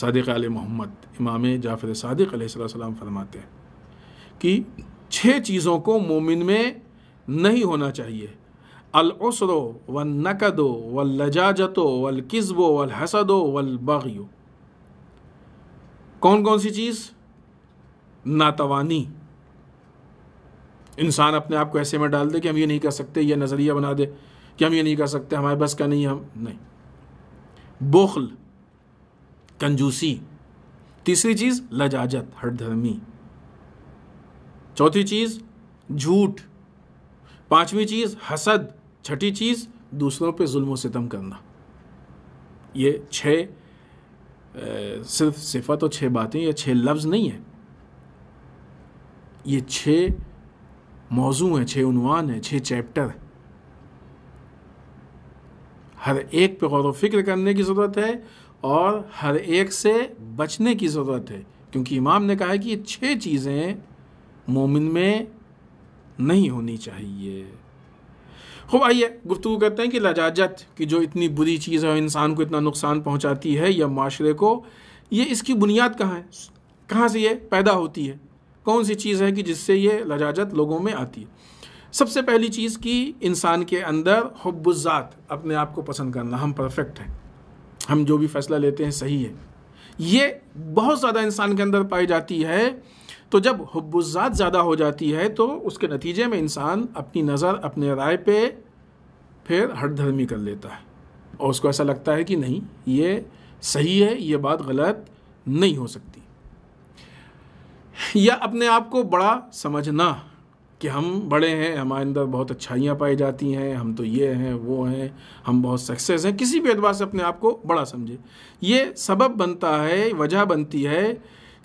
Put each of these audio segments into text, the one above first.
सदक़ आल मोहम्मद इमाम जाफ़र सदक़ आसम फरमाते हैं कि छः चीज़ों को मोमिन में नहीं होना चाहिए अलसरो व नकदो व लजाजतो वल वल हसदो वल बागियो कौन कौन सी चीज़ नातवानी इंसान अपने आप को ऐसे में डाल दे कि हम ये नहीं कर सकते यह नज़रिया बना दे कि हम ये नहीं कर सकते हमारे बस का नहीं हम नहीं बोखल कंजूसी तीसरी चीज़ लजाजत धर्मी चौथी चीज़ झूठ पांचवी चीज़ हसद छठी चीज़ दूसरों पे जुल्म सितम करना ये छह सिर्फ सिफत और छह बातें या छः लफ्ज़ नहीं है ये छह मौजू हैं छः उनवान हैं छः चैप्टर हर एक पे गौर व फिक्र करने की ज़रूरत है और हर एक से बचने की ज़रूरत है क्योंकि इमाम ने कहा है कि ये छः चीज़ें मोमिन में नहीं होनी चाहिए खूब आइए गुफ्तु करते हैं कि लजाजत की जो इतनी बुरी चीज़ है इंसान को इतना नुकसान पहुंचाती है या माशरे को ये इसकी बुनियाद कहाँ है कहाँ से ये पैदा होती है कौन सी चीज़ है कि जिससे ये लजाजत लोगों में आती है सबसे पहली चीज़ कि इंसान के अंदर हब्बुज़ात अपने आप को पसंद करना हम परफेक्ट हैं हम जो भी फैसला लेते हैं सही है ये बहुत ज़्यादा इंसान के अंदर पाई जाती है तो जब हब्बुजात ज़्यादा हो जाती है तो उसके नतीजे में इंसान अपनी नज़र अपने राय पे फिर हटधर्मी कर लेता है और उसको ऐसा लगता है कि नहीं ये सही है ये बात गलत नहीं हो सकती या अपने आप को बड़ा समझना कि हम बड़े हैं हमारे अंदर बहुत अच्छाइयाँ पाई जाती हैं हम तो ये हैं वो हैं हम बहुत सक्सेस हैं किसी भी एतबार से अपने आप को बड़ा समझे ये सबब बनता है वजह बनती है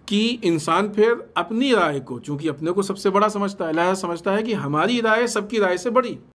कि इंसान फिर अपनी राय को चूँकि अपने को सबसे बड़ा समझता है लिहाजा समझता है कि हमारी राय सबकी राय से बड़ी